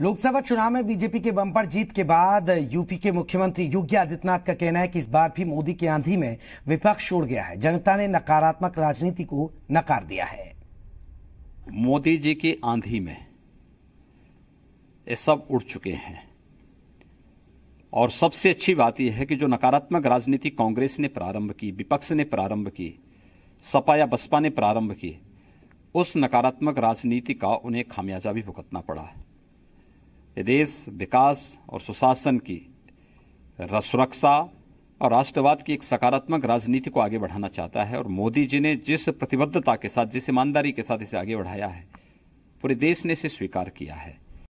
लोकसभा चुनाव में बीजेपी के बम्पर जीत के बाद यूपी के मुख्यमंत्री योगी आदित्यनाथ का कहना है कि इस बार भी मोदी की आंधी में विपक्ष उड़ गया है जनता ने नकारात्मक राजनीति को नकार दिया है मोदी जी की आंधी में ये सब उड़ चुके हैं और सबसे अच्छी बात यह है कि जो नकारात्मक राजनीति कांग्रेस ने प्रारंभ की विपक्ष ने प्रारंभ की सपा या बसपा ने प्रारंभ की उस नकारात्मक राजनीति का उन्हें खामियाजा भी भुगतना पड़ा है ये देश विकास और सुशासन की सुरक्षा और राष्ट्रवाद की एक सकारात्मक राजनीति को आगे बढ़ाना चाहता है और मोदी जी ने जिस प्रतिबद्धता के साथ जिस ईमानदारी के साथ इसे आगे बढ़ाया है पूरे देश ने इसे स्वीकार किया है